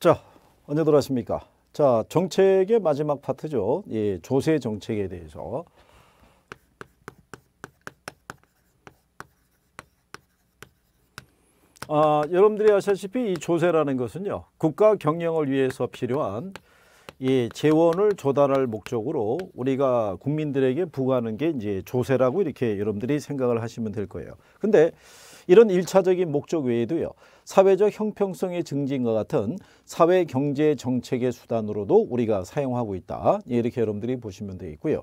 자, 언제들 왔습니까 자, 정책의 마지막 파트죠. 예, 조세 정책에 대해서. 아, 여러분들이 아시다시피 이 조세라는 것은요. 국가 경영을 위해서 필요한 이 예, 재원을 조달할 목적으로 우리가 국민들에게 부과하는 게 이제 조세라고 이렇게 여러분들이 생각을 하시면 될 거예요. 근데 이런 일차적인 목적 외에도요. 사회적 형평성의 증진과 같은 사회 경제 정책의 수단으로도 우리가 사용하고 있다. 예, 이렇게 여러분들이 보시면 되겠고요.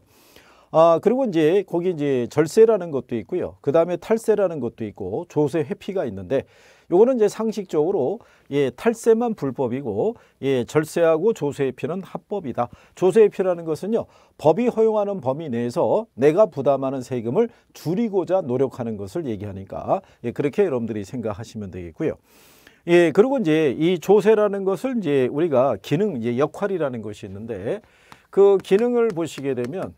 아, 그리고 이제 거기 이제 절세라는 것도 있고요. 그 다음에 탈세라는 것도 있고 조세 회피가 있는데 요거는 이제 상식적으로 예, 탈세만 불법이고 예, 절세하고 조세의 피는 합법이다. 조세의 피라는 것은요. 법이 허용하는 범위 내에서 내가 부담하는 세금을 줄이고자 노력하는 것을 얘기하니까 예, 그렇게 여러분들이 생각하시면 되겠고요. 예, 그리고 이제 이 조세라는 것을 이제 우리가 기능, 이제 역할이라는 것이 있는데 그 기능을 보시게 되면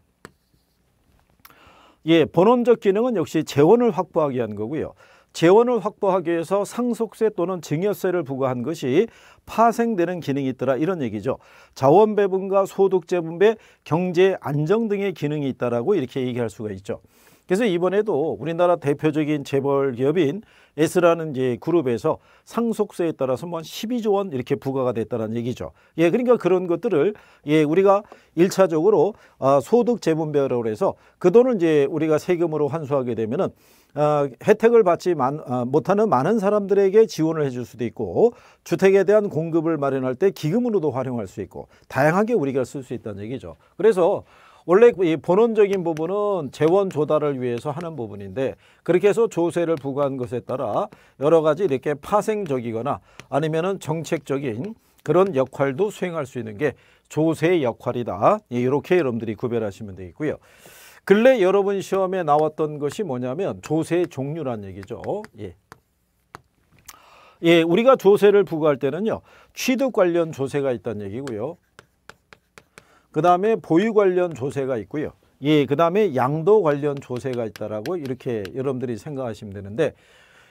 예, 본원적 기능은 역시 재원을 확보하게 한 거고요. 재원을 확보하기 위해서 상속세 또는 증여세를 부과한 것이 파생되는 기능이 있더라 이런 얘기죠. 자원 배분과 소득 재분배, 경제 안정 등의 기능이 있다라고 이렇게 얘기할 수가 있죠. 그래서 이번에도 우리나라 대표적인 재벌 기업인 S라는 이제 그룹에서 상속세에 따라서 뭐 12조 원 이렇게 부과가 됐다는 얘기죠. 예, 그러니까 그런 것들을 예, 우리가 1차적으로 아, 소득 재분배라고 해서 그 돈을 이제 우리가 세금으로 환수하게 되면은 어, 혜택을 받지 만, 어, 못하는 많은 사람들에게 지원을 해줄 수도 있고 주택에 대한 공급을 마련할 때 기금으로도 활용할 수 있고 다양하게 우리가 쓸 수 있다는 얘기죠. 그래서 원래 이 본원적인 부분은 재원 조달을 위해서 하는 부분인데 그렇게 해서 조세를 부과한 것에 따라 여러 가지 이렇게 파생적이거나 아니면은 정책적인 그런 역할도 수행할 수 있는 게 조세의 역할이다. 예, 이렇게 여러분들이 구별하시면 되겠고요. 근래 여러분 시험에 나왔던 것이 뭐냐면 조세 종류란 얘기죠. 예. 예, 우리가 조세를 부과할 때는요. 취득 관련 조세가 있다는 얘기고요. 그 다음에 보유 관련 조세가 있고요. 예, 그 다음에 양도 관련 조세가 있다라고 이렇게 여러분들이 생각하시면 되는데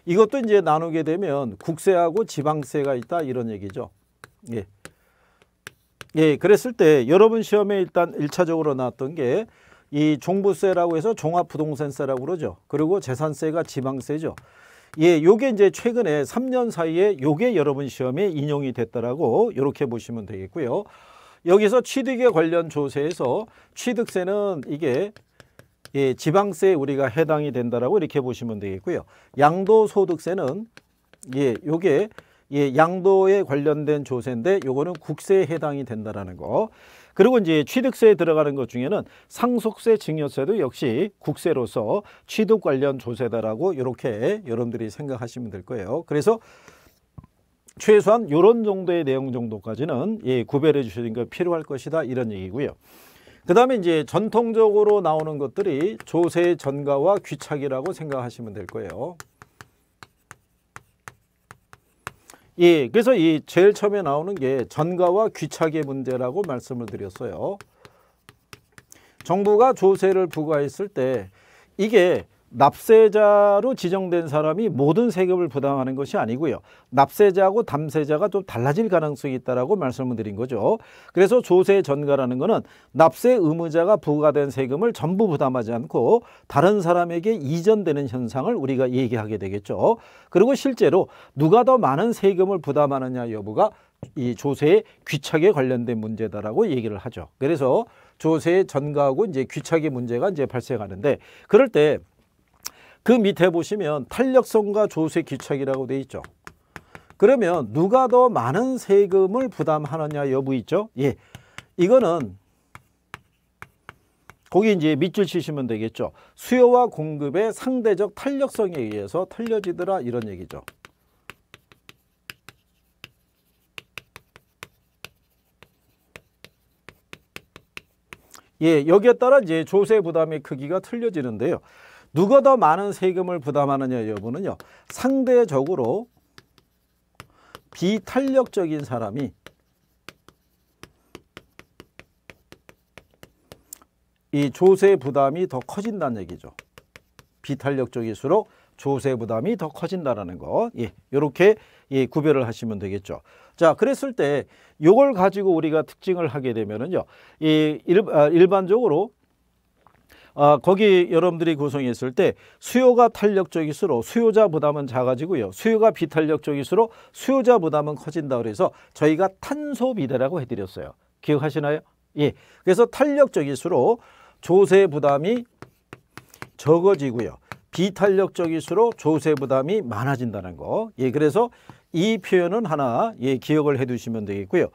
이것도 이제 나누게 되면 국세하고 지방세가 있다 이런 얘기죠. 예. 예, 그랬을 때 여러분 시험에 일단 1차적으로 나왔던 게이 종부세라고 해서 종합부동산세라고 그러죠. 그리고 재산세가 지방세죠. 예, 요게 이제 최근에 3년 사이에 요게 여러분 시험에 인용이 됐다라고 이렇게 보시면 되겠고요. 여기서 취득에 관련 조세에서 취득세는 이게 예, 지방세에 우리가 해당이 된다라고 이렇게 보시면 되겠고요. 양도소득세는 예, 요게 예, 양도에 관련된 조세인데 요거는 국세에 해당이 된다라는 거. 그리고 이제 취득세에 들어가는 것 중에는 상속세, 증여세도 역시 국세로서 취득 관련 조세다라고 이렇게 여러분들이 생각하시면 될 거예요. 그래서 최소한 이런 정도의 내용 정도까지는 예, 구별해 주시는 게 필요할 것이다 이런 얘기고요. 그 다음에 이제 전통적으로 나오는 것들이 조세 전가와 귀착이라고 생각하시면 될 거예요. 예, 그래서 이 제일 처음에 나오는 게 전가와 귀착의 문제라고 말씀을 드렸어요. 정부가 조세를 부과했을 때 이게 납세자로 지정된 사람이 모든 세금을 부담하는 것이 아니고요. 납세자하고 담세자가 좀 달라질 가능성이 있다라고 말씀을 드린 거죠. 그래서 조세 전가라는 것은 납세 의무자가 부과된 세금을 전부 부담하지 않고 다른 사람에게 이전되는 현상을 우리가 얘기하게 되겠죠. 그리고 실제로 누가 더 많은 세금을 부담하느냐 여부가 이 조세의 귀착에 관련된 문제다라고 얘기를 하죠. 그래서 조세 전가하고 이제 귀착의 문제가 이제 발생하는데 그럴 때그 밑에 보시면 탄력성과 조세 기착이라고 돼 있죠. 그러면 누가 더 많은 세금을 부담하느냐 여부 있죠? 예. 이거는 거기 이제 밑줄 치시면 되겠죠. 수요와 공급의 상대적 탄력성에 의해서 탄력이더라 이런 얘기죠. 예, 여기에 따라 이제 조세 부담의 크기가 틀려지는데요. 누가 더 많은 세금을 부담하느냐 여부는요. 상대적으로 비탄력적인 사람이 이 조세 부담이 더 커진다는 얘기죠. 비탄력적일수록 조세 부담이 더커진다는 거. 예, 요렇게 예, 구별을 하시면 되겠죠. 자, 그랬을 때 요걸 가지고 우리가 특징을 하게 되면은요. 이 아, 일반적으로 아, 거기 여러분들이 구성했을 때 수요가 탄력적일수록 수요자 부담은 작아지고요. 수요가 비탄력적일수록 수요자 부담은 커진다 그래서 저희가 탄소 비례라고 해드렸어요. 기억하시나요? 예. 그래서 탄력적일수록 조세 부담이 적어지고요. 비탄력적일수록 조세 부담이 많아진다는 거. 예, 그래서 이 표현은 하나 예, 기억을 해 두시면 되겠고요.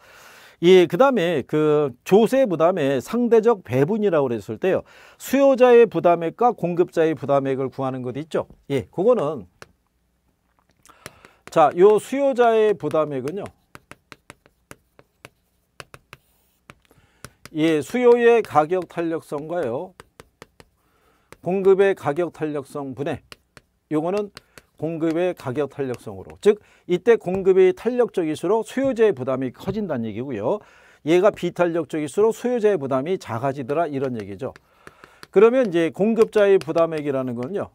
예, 그다음에 그 조세 부담의 상대적 배분이라고 그랬을 때요. 수요자의 부담액과 공급자의 부담액을 구하는 것 있죠. 예, 그거는 자, 요 수요자의 부담액은요. 예, 수요의 가격 탄력성과요. 공급의 가격 탄력성 분해. 요거는 공급의 가격 탄력성으로 즉 이때 공급이 탄력적일수록 수요자의 부담이 커진다는 얘기고요. 얘가 비탄력적일수록 수요자의 부담이 작아지더라 이런 얘기죠. 그러면 이제 공급자의 부담액이라는 건요.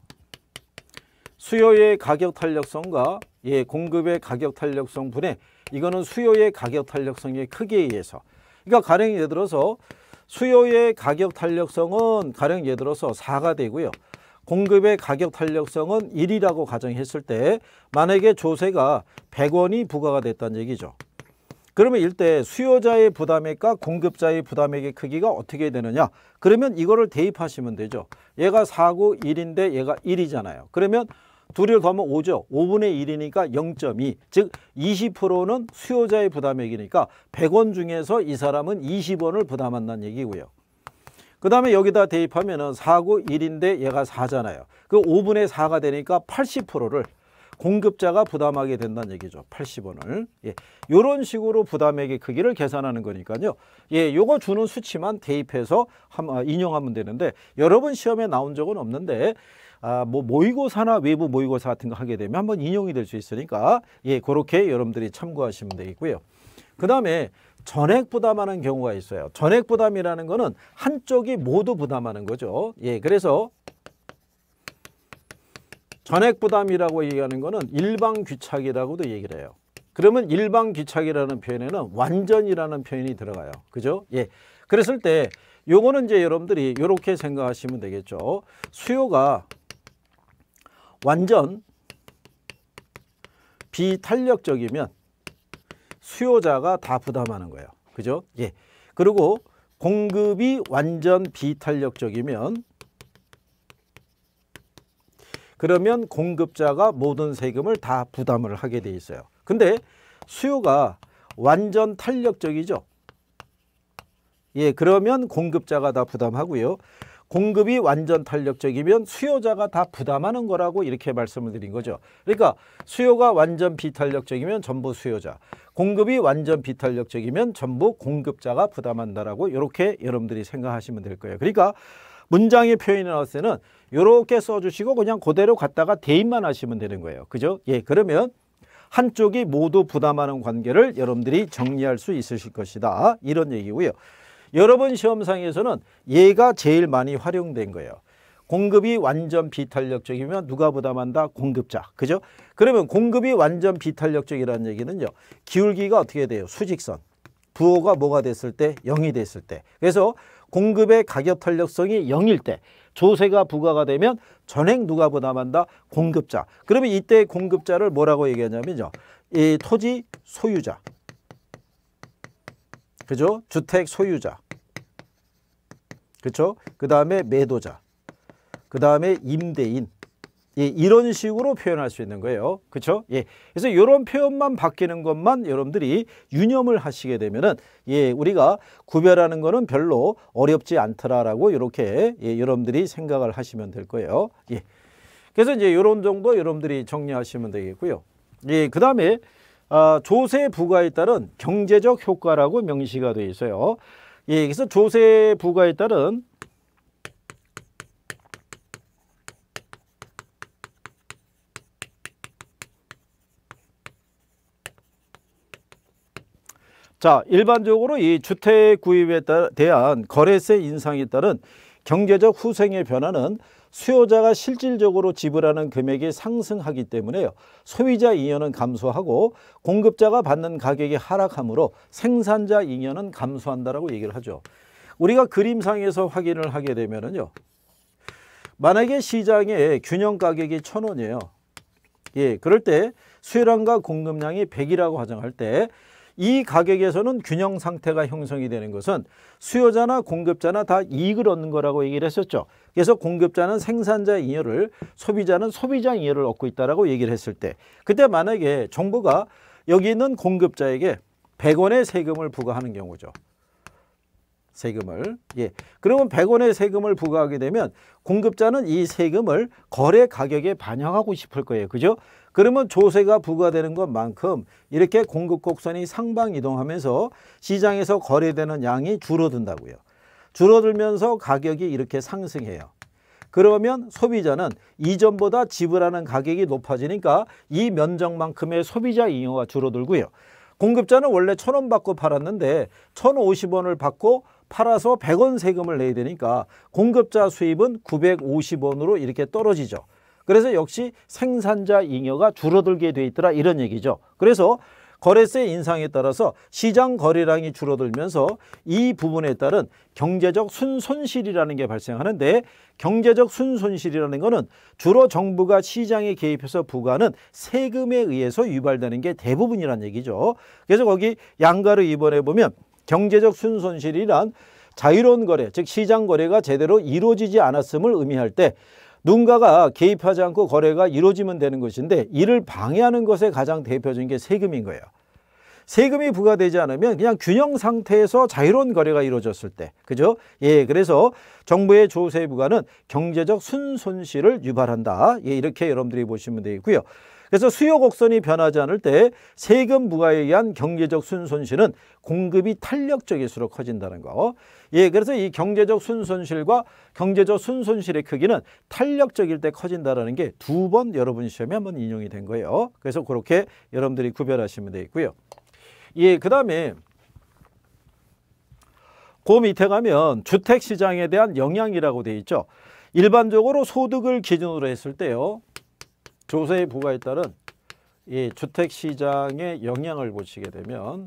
수요의 가격 탄력성과 예, 공급의 가격 탄력성 분해 이거는 수요의 가격 탄력성의 크기에 의해서 그러니까 가령 예를 들어서 수요의 가격 탄력성은 가령 예를 들어서 4가 되고요. 공급의 가격 탄력성은 1이라고 가정했을 때 만약에 조세가 100원이 부과가 됐다는 얘기죠. 그러면 일대 수요자의 부담액과 공급자의 부담액의 크기가 어떻게 되느냐 그러면 이거를 대입하시면 되죠 얘가 4구 1인데 얘가 1이잖아요 그러면 둘을 더하면 5죠 5분의 1이니까 0.2 즉 20%는 수요자의 부담액이니까 100원 중에서 이 사람은 20원을 부담한다는 얘기고요 그 다음에 여기다 대입하면은 4구 1인데 얘가 4잖아요. 그 5분의 4가 되니까 80%를 공급자가 부담하게 된다는 얘기죠. 80원을. 예. 요런 식으로 부담액의 크기를 계산하는 거니까요. 예, 요거 주는 수치만 대입해서 함, 아, 인용하면 되는데 여러분 시험에 나온 적은 없는데 아, 뭐 모의고사나 외부 모의고사 같은 거 하게 되면 한번 인용이 될 수 있으니까 예, 그렇게 여러분들이 참고하시면 되겠고요. 그 다음에 전액 부담하는 경우가 있어요. 전액 부담이라는 거는 한쪽이 모두 부담하는 거죠. 예, 그래서 전액 부담이라고 얘기하는 거는 일방 귀착이라고도 얘기를 해요. 그러면 일방 귀착이라는 표현에는 완전이라는 표현이 들어가요. 그죠? 예. 그랬을 때 요거는 이제 여러분들이 이렇게 생각하시면 되겠죠. 수요가 완전 비탄력적이면 수요자가 다 부담하는 거예요. 그죠? 예. 그리고 공급이 완전 비탄력적이면 그러면 공급자가 모든 세금을 다 부담을 하게 돼 있어요. 근데 수요가 완전 탄력적이죠. 예, 그러면 공급자가 다 부담하고요. 공급이 완전 탄력적이면 수요자가 다 부담하는 거라고 이렇게 말씀을 드린 거죠. 그러니까 수요가 완전 비탄력적이면 전부 수요자, 공급이 완전 비탄력적이면 전부 공급자가 부담한다라고 이렇게 여러분들이 생각하시면 될 거예요. 그러니까 문장의 표현이 나왔을 때는 이렇게 써주시고 그냥 그대로 갖다가 대입만 하시면 되는 거예요. 그죠? 예, 그러면 한쪽이 모두 부담하는 관계를 여러분들이 정리할 수 있으실 것이다. 이런 얘기고요. 여러 번 시험상에서는 얘가 제일 많이 활용된 거예요. 공급이 완전 비탄력적이면 누가 부담한다? 공급자. 그죠? 그러면 공급이 완전 비탄력적이라는 얘기는요. 기울기가 어떻게 돼요? 수직선. 부호가 뭐가 됐을 때? 0이 됐을 때. 그래서 공급의 가격 탄력성이 0일 때 조세가 부과가 되면 전액 누가 부담한다? 공급자. 그러면 이때 공급자를 뭐라고 얘기하냐면요. 이 토지 소유자. 그죠? 주택 소유자. 그쵸그 다음에 매도자. 그 다음에 임대인. 예, 이런 식으로 표현할 수 있는 거예요. 그쵸 예. 그래서 이런 표현만 바뀌는 것만 여러분들이 유념을 하시게 되면은 예, 우리가 구별하는 거는 별로 어렵지 않더라라고 이렇게 예, 여러분들이 생각을 하시면 될 거예요. 예. 그래서 이제 이런 정도 여러분들이 정리하시면 되겠고요. 예, 그다음에 어, 조세 부과에 따른 경제적 효과라고 명시가 되어 있어요. 예, 그래서 조세 부과에 따른 자, 일반적으로 이 주택 구입에 대한 거래세 인상에 따른 경제적 후생의 변화는 수요자가 실질적으로 지불하는 금액이 상승하기 때문에 소비자 인여은 감소하고 공급자가 받는 가격이 하락하므로 생산자 인여은 감소한다라고 얘기를 하죠. 우리가 그림상에서 확인을 하게 되면은요. 만약에 시장의 균형 가격이 1 0 0 0원이에요 예, 그럴 때 수요량과 공급량이 100이라고 가정할 때이 가격에서는 균형 상태가 형성이 되는 것은 수요자나 공급자나 다 이익을 얻는 거라고 얘기를 했었죠. 그래서 공급자는 생산자 이해를 소비자는 소비자 이해를 얻고 있다라고 얘기를 했을 때 그때 만약에 정부가 여기 있는 공급자에게 100원의 세금을 부과하는 경우죠. 세금을 예 그러면 100원의 세금을 부과하게 되면 공급자는 이 세금을 거래 가격에 반영하고 싶을 거예요. 그죠? 그러면 조세가 부과되는 것만큼 이렇게 공급 곡선이 상방 이동하면서 시장에서 거래되는 양이 줄어든다고요. 줄어들면서 가격이 이렇게 상승해요. 그러면 소비자는 이전보다 지불하는 가격이 높아지니까 이 면적만큼의 소비자 이용가 줄어들고요. 공급자는 원래 천 원 받고 팔았는데 천 오십 원을 받고 팔아서 백 원 세금을 내야 되니까 공급자 수입은 구백 오십 원으로 이렇게 떨어지죠. 그래서 역시 생산자 잉여가 줄어들게 돼 있더라 이런 얘기죠. 그래서 거래세 인상에 따라서 시장 거래량이 줄어들면서 이 부분에 따른 경제적 순손실이라는 게 발생하는데 경제적 순손실이라는 거는 주로 정부가 시장에 개입해서 부과하는 세금에 의해서 유발되는 게 대부분이란 얘기죠. 그래서 거기 양가를 입원해 보면 경제적 순손실이란 자유로운 거래, 즉 시장 거래가 제대로 이루어지지 않았음을 의미할 때 누군가가 개입하지 않고 거래가 이루어지면 되는 것인데 이를 방해하는 것에 가장 대표적인 게 세금인 거예요. 세금이 부과되지 않으면 그냥 균형 상태에서 자유로운 거래가 이루어졌을 때 그죠? 예, 그래서 정부의 조세 부과는 경제적 순손실을 유발한다. 예, 이렇게 여러분들이 보시면 되겠고요. 그래서 수요 곡선이 변하지 않을 때 세금 부과에 의한 경제적 순손실은 공급이 탄력적일수록 커진다는 거. 예, 그래서 이 경제적 순손실과 경제적 순손실의 크기는 탄력적일 때커진다는게 두 번 여러분 시험에 한번 인용이 된 거예요. 그래서 그렇게 여러분들이 구별하시면 되겠고요. 예, 그다음에 그 밑에 가면 주택시장에 대한 영향이라고 돼 있죠. 일반적으로 소득을 기준으로 했을 때요. 조세의 부과에 따른 이주택시장의 영향을 보시게 되면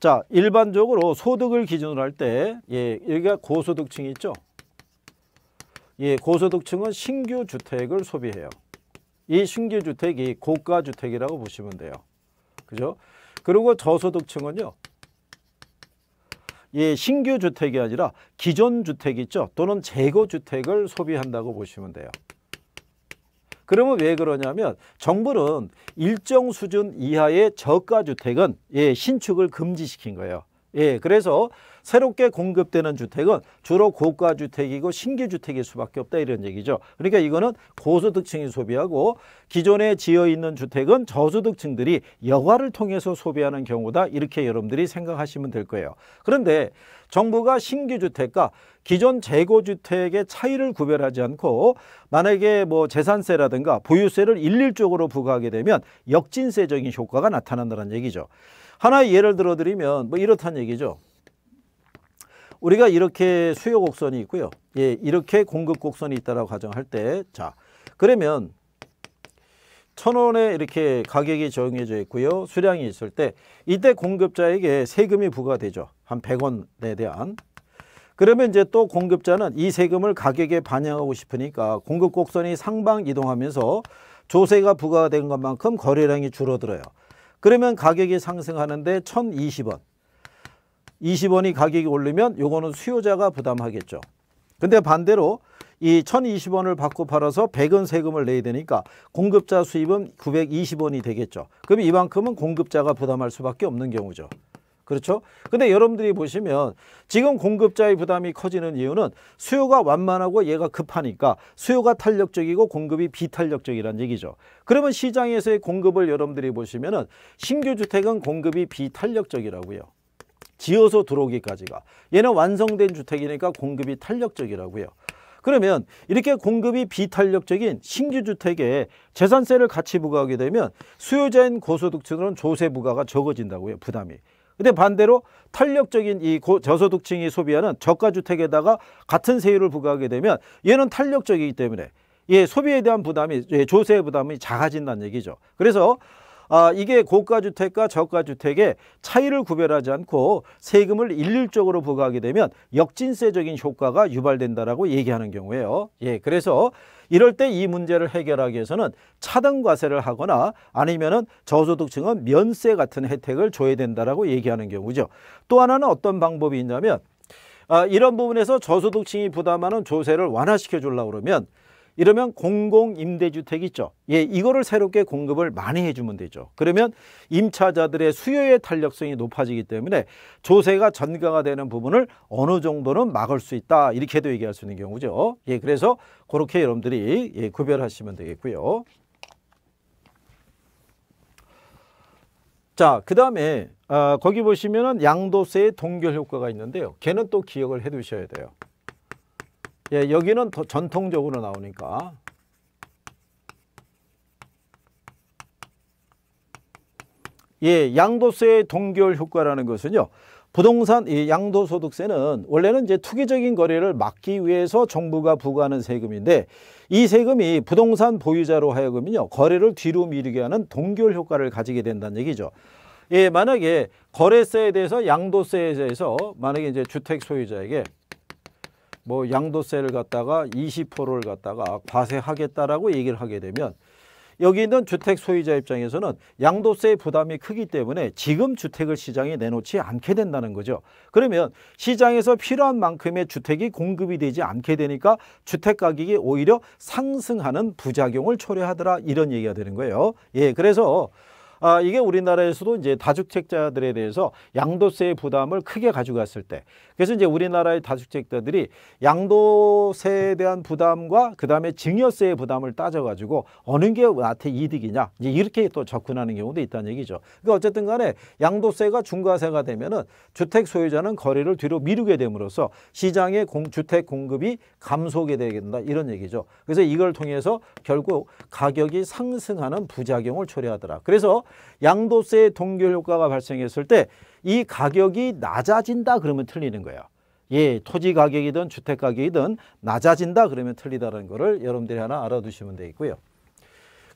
자 일반적으로 소득을 기준으로 할때 예, 여기가 고소득층이 있죠. 예, 고소득층은 신규 주택을 소비해요. 이 신규 주택이 고가 주택이라고 보시면 돼요. 그죠? 그리고 저소득층은요. 예, 신규 주택이 아니라 기존 주택 있죠. 또는 재고 주택을 소비한다고 보시면 돼요. 그러면 왜 그러냐면 정부는 일정 수준 이하의 저가 주택은 예, 신축을 금지시킨 거예요. 예, 그래서 새롭게 공급되는 주택은 주로 고가 주택이고 신규 주택일 수밖에 없다 이런 얘기죠. 그러니까 이거는 고소득층이 소비하고 기존에 지어 있는 주택은 저소득층들이 여가를 통해서 소비하는 경우다 이렇게 여러분들이 생각하시면 될 거예요. 그런데 정부가 신규 주택과 기존 재고 주택의 차이를 구별하지 않고 만약에 뭐 재산세라든가 보유세를 일률적으로 부과하게 되면 역진세적인 효과가 나타난다는 얘기죠. 하나의 예를 들어드리면 뭐 이렇다는 얘기죠. 우리가 이렇게 수요 곡선이 있고요. 예, 이렇게 공급 곡선이 있다라고 가정할 때, 자, 그러면 천 원에 이렇게 가격이 적용해져 있고요. 수량이 있을 때 이때 공급자에게 세금이 부과되죠. 한 100원에 대한. 그러면 이제 또 공급자는 이 세금을 가격에 반영하고 싶으니까 공급 곡선이 상방 이동하면서 조세가 부과된 것만큼 거래량이 줄어들어요. 그러면 가격이 상승하는데 1,020원. 2 0 원이 가격이 오르면 요거는 수요자가 부담하겠죠. 근데 반대로 이천2 0 원을 받고 팔아서 1 0 0원 세금을 내야 되니까 공급자 수입은 9 2 0 원이 되겠죠. 그럼 이만큼은 공급자가 부담할 수밖에 없는 경우죠. 그렇죠? 근데 여러분들이 보시면 지금 공급자의 부담이 커지는 이유는 수요가 완만하고 얘가 급하니까 수요가 탄력적이고 공급이 비탄력적이란 얘기죠. 그러면 시장에서의 공급을 여러분들이 보시면은 신규 주택은 공급이 비탄력적이라고요. 지어서 들어오기까지가 얘는 완성된 주택이니까 공급이 탄력적이라고요. 그러면 이렇게 공급이 비탄력적인 신규 주택에 재산세를 같이 부과하게 되면 수요자인 고소득층은 조세 부과가 적어진다고요. 부담이. 근데 반대로 탄력적인 이 고, 저소득층이 소비하는 저가주택에다가 같은 세율을 부과하게 되면 얘는 탄력적이기 때문에 예, 소비에 대한 부담이 예, 조세 부담이 작아진다는 얘기죠. 그래서 아, 이게 고가주택과 저가주택의 차이를 구별하지 않고 세금을 일률적으로 부과하게 되면 역진세적인 효과가 유발된다라고 얘기하는 경우예요. 예, 그래서 이럴 때 이 문제를 해결하기 위해서는 차등과세를 하거나 아니면은 저소득층은 면세 같은 혜택을 줘야 된다라고 얘기하는 경우죠. 또 하나는 어떤 방법이 있냐면 아, 이런 부분에서 저소득층이 부담하는 조세를 완화시켜 주려고 그러면 이러면 공공임대주택 있죠. 예, 이거를 새롭게 공급을 많이 해주면 되죠. 그러면 임차자들의 수요의 탄력성이 높아지기 때문에 조세가 전가가 되는 부분을 어느 정도는 막을 수 있다. 이렇게도 얘기할 수 있는 경우죠. 예, 그래서 그렇게 여러분들이 예, 구별하시면 되겠고요. 자, 그 다음에 어, 아, 거기 보시면은 양도세의 동결 효과가 있는데요. 걔는 또 기억을 해 두셔야 돼요. 예, 여기는 전통적으로 나오니까 예, 양도세의 동결 효과라는 것은요. 부동산 이 양도소득세는 원래는 이제 투기적인 거래를 막기 위해서 정부가 부과하는 세금인데 이 세금이 부동산 보유자로 하여금요 거래를 뒤로 미루게 하는 동결 효과를 가지게 된다는 얘기죠. 예, 만약에 거래세에 대해서 양도세에 대해서 만약에 이제 주택 소유자에게 뭐 양도세를 갖다가 20%를 갖다가 과세하겠다라고 얘기를 하게 되면 여기 있는 주택 소유자 입장에서는 양도세 부담이 크기 때문에 지금 주택을 시장에 내놓지 않게 된다는 거죠. 그러면 시장에서 필요한 만큼의 주택이 공급이 되지 않게 되니까 주택 가격이 오히려 상승하는 부작용을 초래하더라 이런 얘기가 되는 거예요. 예, 그래서 아, 이게 우리나라에서도 이제 다주택자들에 대해서 양도세의 부담을 크게 가져갔을 때 그래서 이제 우리나라의 다주택자들이 양도세에 대한 부담과 그다음에 증여세의 부담을 따져가지고 어느 게 나한테 이득이냐 이제 이렇게 또 접근하는 경우도 있다는 얘기죠. 그러니까 어쨌든 간에 양도세가 중과세가 되면은 주택 소유자는 거래를 뒤로 미루게 됨으로써 시장의 공, 주택 공급이 감소하게 되게 된다 이런 얘기죠. 그래서 이걸 통해서 결국 가격이 상승하는 부작용을 초래하더라. 그래서 양도세 의 동결 효과가 발생했을 때 이 가격이 낮아진다 그러면 틀리는 거예요. 예, 토지 가격이든 주택 가격이든 낮아진다 그러면 틀리다는 거를 여러분들이 하나 알아두시면 되겠고요.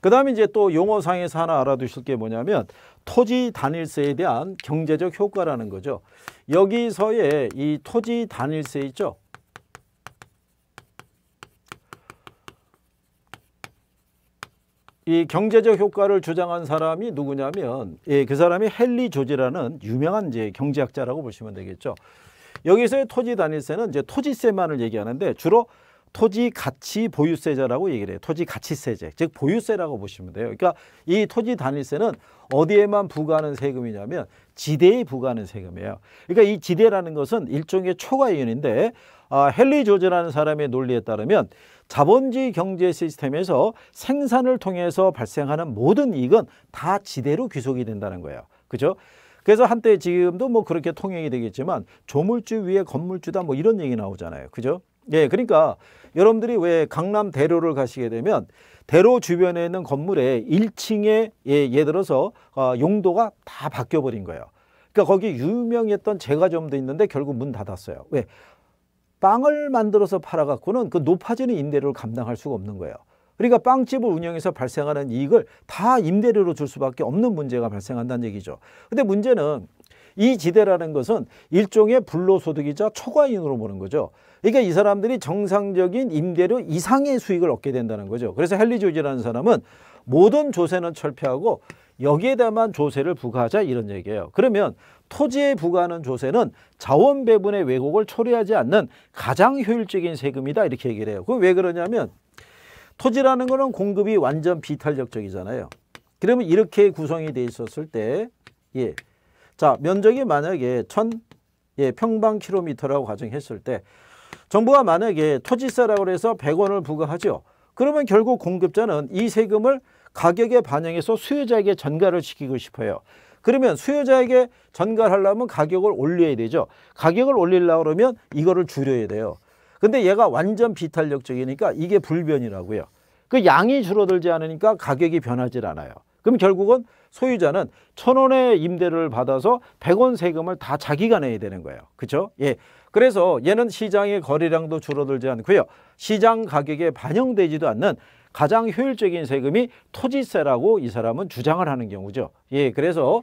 그 다음에 이제 또 용어상에서 하나 알아두실 게 뭐냐면 토지 단일세에 대한 경제적 효과라는 거죠. 여기서의 이 토지 단일세 있죠. 이 경제적 효과를 주장한 사람이 누구냐면 예, 그 사람이 헨리 조지라는 유명한 이제 경제학자라고 보시면 되겠죠. 여기서의 토지 단일세는 이제 토지세만을 얘기하는데 주로 토지 가치 보유세제라고 얘기를 해요. 토지 가치세제, 즉 보유세라고 보시면 돼요. 그러니까 이 토지 단일세는 어디에만 부과하는 세금이냐면 지대에 부과하는 세금이에요. 그러니까 이 지대라는 것은 일종의 초과이윤인데 아, 헨리 조지라는 사람의 논리에 따르면 자본주의 경제 시스템에서 생산을 통해서 발생하는 모든 이익은 다 지대로 귀속이 된다는 거예요. 그죠? 그래서 한때 지금도 뭐 그렇게 통행이 되겠지만 조물주 위에 건물주다 뭐 이런 얘기 나오잖아요. 그죠? 예, 그러니까 여러분들이 왜 강남 대로를 가시게 되면 대로 주변에 있는 건물의 1층에 예, 예를 들어서 어, 용도가 다 바뀌어 버린 거예요. 그러니까 거기 유명했던 제과점도 있는데 결국 문 닫았어요. 왜? 빵을 만들어서 팔아갖고는 그 높아지는 임대료를 감당할 수가 없는 거예요. 그러니까 빵집을 운영해서 발생하는 이익을 다 임대료로 줄 수밖에 없는 문제가 발생한다는 얘기죠. 근데 문제는 이 지대라는 것은 일종의 불로소득이자 초과인으로 보는 거죠. 그러니까 이 사람들이 정상적인 임대료 이상의 수익을 얻게 된다는 거죠. 그래서 헨리 조지라는 사람은 모든 조세는 철폐하고 여기에 다만 조세를 부과하자 이런 얘기예요. 그러면 토지에 부과하는 조세는 자원 배분의 왜곡을 초래하지 않는 가장 효율적인 세금이다 이렇게 얘기를 해요. 그왜 그러냐면 토지라는 거는 공급이 완전 비탄력적이잖아요. 그러면 이렇게 구성이 돼 있었을 때 예. 자, 면적이 만약에 천 예, 평방킬로미터라고 가정했을 때 정부가 만약에 토지세라고 해서 100원을 부과하죠. 그러면 결국 공급자는 이 세금을 가격에 반영해서 수요자에게 전가를 시키고 싶어요. 그러면 수요자에게 전가하려면 가격을 올려야 되죠. 가격을 올리려고 그러면 이거를 줄여야 돼요. 근데 얘가 완전 비탄력적이니까 이게 불변이라고요. 그 양이 줄어들지 않으니까 가격이 변하지 않아요. 그럼 결국은 소유자는 천원의 임대료를 받아서 백 원 세금을 다 자기가 내야 되는 거예요. 그렇죠? 예. 그래서 얘는 시장의 거래량도 줄어들지 않고요. 시장 가격에 반영되지도 않는 가장 효율적인 세금이 토지세라고 이 사람은 주장을 하는 경우죠. 예, 그래서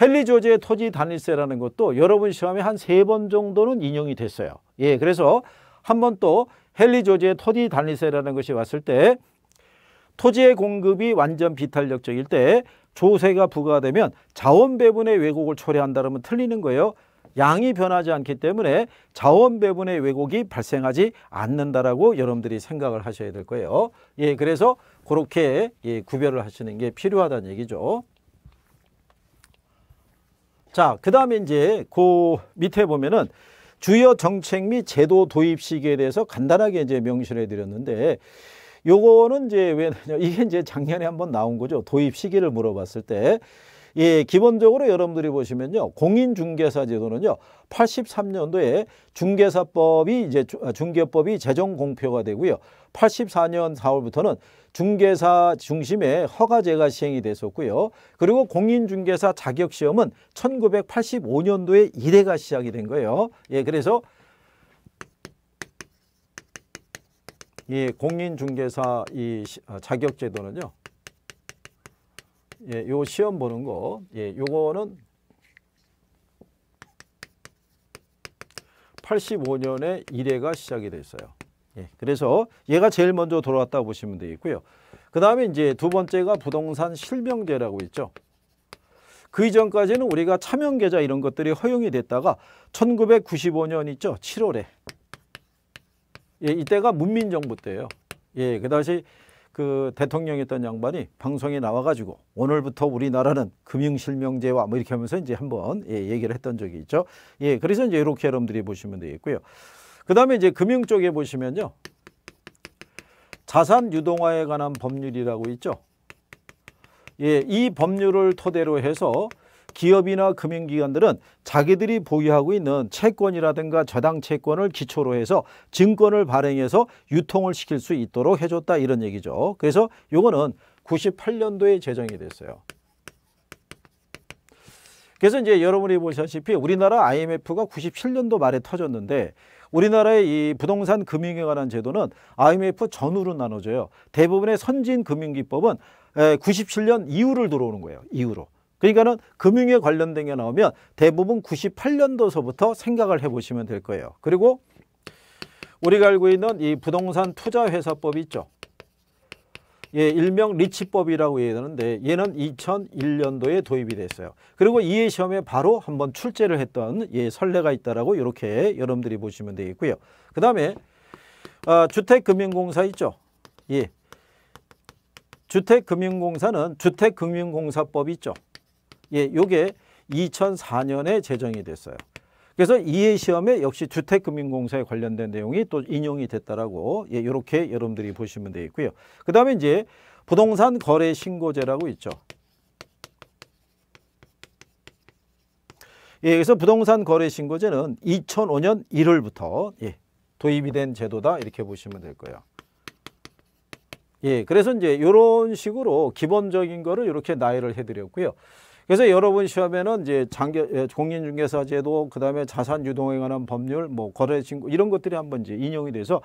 헨리 조지의 토지 단일세라는 것도 여러분 시험에 한 세 번 정도는 인용이 됐어요. 예, 그래서 한 번 또 헨리 조지의 토지 단일세라는 것이 왔을 때 토지의 공급이 완전 비탄력적일 때 조세가 부과되면 자원 배분의 왜곡을 초래한다면 틀리는 거예요. 양이 변하지 않기 때문에 자원 배분의 왜곡이 발생하지 않는다라고 여러분들이 생각을 하셔야 될 거예요. 예, 그래서 그렇게 예, 구별을 하시는 게 필요하다는 얘기죠. 자, 그 다음에 이제 그 밑에 보면은 주요 정책 및 제도 도입 시기에 대해서 간단하게 이제 명시를 해드렸는데 요거는 이제 왜 이게 이제 작년에 한번 나온 거죠. 도입 시기를 물어봤을 때 예, 기본적으로 여러분들이 보시면요. 공인중개사 제도는요. 83년도에 중개사법이 이제 아, 중개법이 재정 공표가 되고요. 84년 4월부터는 중개사 중심의 허가제가 시행이 됐었고요. 그리고 공인중개사 자격시험은 1985년도에 이래가 시작이 된 거예요. 예, 그래서 예, 이 공인중개사 이 아, 자격제도는요. 예, 요 시험 보는 거, 예, 요거는 85년에 1회가 시작이 됐어요. 예, 그래서 얘가 제일 먼저 돌아왔다 고 보시면 되겠고요. 그 다음에 이제 두 번째가 부동산 실명제라고 있죠. 그 이전까지는 우리가 차명계좌 이런 것들이 허용이 됐다가 1995년 있죠. 7월에. 예, 이때가 문민정부 때예요. 예, 그 당시 그 대통령이었던 양반이 방송에 나와가지고 오늘부터 우리나라는 금융실명제와 뭐 이렇게 하면서 이제 한번 예, 얘기를 했던 적이 있죠. 예, 그래서 이제 이렇게 여러분들이 보시면 되겠고요. 그 다음에 이제 금융 쪽에 보시면요. 자산 유동화에 관한 법률이라고 있죠. 예, 이 법률을 토대로 해서 기업이나 금융기관들은 자기들이 보유하고 있는 채권이라든가 저당 채권을 기초로 해서 증권을 발행해서 유통을 시킬 수 있도록 해줬다 이런 얘기죠. 그래서 요거는 98년도에 제정이 됐어요. 그래서 이제 여러분이 보시다시피 우리나라 IMF가 97년도 말에 터졌는데 우리나라의 이 부동산 금융에 관한 제도는 IMF 전후로 나눠져요. 대부분의 선진 금융기법은 97년 이후를 들어오는 거예요. 이후로. 그러니까는 금융에 관련된 게 나오면 대부분 98년도서부터 생각을 해보시면 될 거예요. 그리고 우리가 알고 있는 이 부동산 투자회사법 있죠. 예, 일명 리치법이라고 얘기하는데 얘는 2001년도에 도입이 됐어요. 그리고 이해 시험에 바로 한번 출제를 했던 예, 선례가 있다라고 이렇게 여러분들이 보시면 되겠고요. 그 다음에 아, 주택금융공사 있죠. 예. 주택금융공사는 주택금융공사법 있죠. 예, 요게 2004년에 제정이 됐어요. 그래서 이해 시험에 역시 주택금융공사에 관련된 내용이 또 인용이 됐다라고 예, 요렇게 여러분들이 보시면 되겠고요. 그 다음에 이제 부동산 거래 신고제라고 있죠. 예, 그래서 부동산 거래 신고제는 2005년 1월부터 예, 도입이 된 제도다 이렇게 보시면 될 거예요. 예, 그래서 이제 이런 식으로 기본적인 거를 이렇게 나열을 해드렸고요. 그래서 여러분 시험에는 이제 장기, 예, 공인중개사제도 그다음에 자산 유동에 관한 법률 뭐 거래 신고 이런 것들이 한 번 이제 인용이 돼서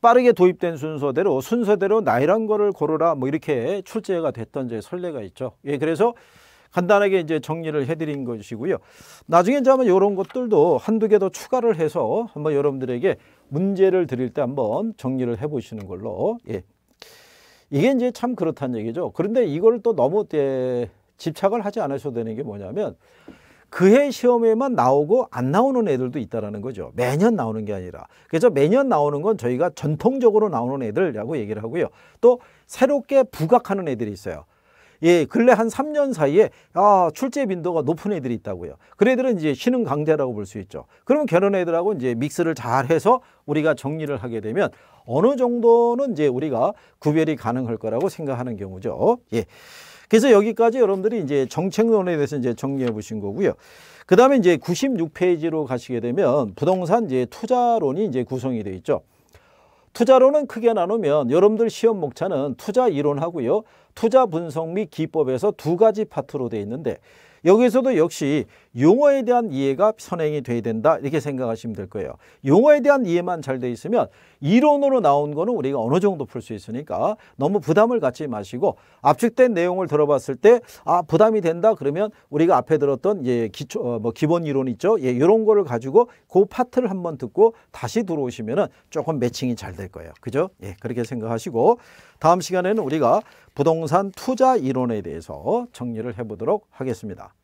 빠르게 도입된 순서대로 순서대로 나이란 거를 고르라 뭐 이렇게 출제가 됐던 제 설례가 있죠. 예, 그래서 간단하게 이제 정리를 해드린 것이고요. 나중에 이제 한번 이런 것들도 한두 개 더 추가를 해서 한번 여러분들에게 문제를 드릴 때 한번 정리를 해보시는 걸로. 예. 이게 이제 참 그렇다는 얘기죠. 그런데 이걸 또 너무 예, 집착을 하지 않으셔도 되는 게 뭐냐면 그해 시험에만 나오고 안 나오는 애들도 있다라는 거죠. 매년 나오는 게 아니라. 그래서 매년 나오는 건 저희가 전통적으로 나오는 애들이라고 얘기를 하고요. 또 새롭게 부각하는 애들이 있어요. 예, 근래 한 3년 사이에 아, 출제 빈도가 높은 애들이 있다고요. 그 애들은 이제 신흥 강자라고 볼 수 있죠. 그러면 결혼 애들하고 이제 믹스를 잘 해서 우리가 정리를 하게 되면 어느 정도는 이제 우리가 구별이 가능할 거라고 생각하는 경우죠. 예. 그래서 여기까지 여러분들이 이제 정책론에 대해서 이제 정리해 보신 거고요. 그 다음에 이제 96페이지로 가시게 되면 부동산 이제 투자론이 이제 구성이 되어 있죠. 투자론은 크게 나누면 여러분들 시험 목차는 투자 이론하고요. 투자 분석 및 기법에서 두 가지 파트로 되어 있는데 여기서도 역시 용어에 대한 이해가 선행이 돼야 된다 이렇게 생각하시면 될 거예요. 용어에 대한 이해만 잘 돼 있으면 이론으로 나온 거는 우리가 어느 정도 풀 수 있으니까 너무 부담을 갖지 마시고 압축된 내용을 들어봤을 때 아 부담이 된다 그러면 우리가 앞에 들었던 예 기초 어, 뭐 기본 이론 있죠. 예 이런 거를 가지고 그 파트를 한번 듣고 다시 들어오시면은 조금 매칭이 잘 될 거예요. 그죠? 예 그렇게 생각하시고 다음 시간에는 우리가 부동산 투자 이론에 대해서 정리를 해보도록 하겠습니다.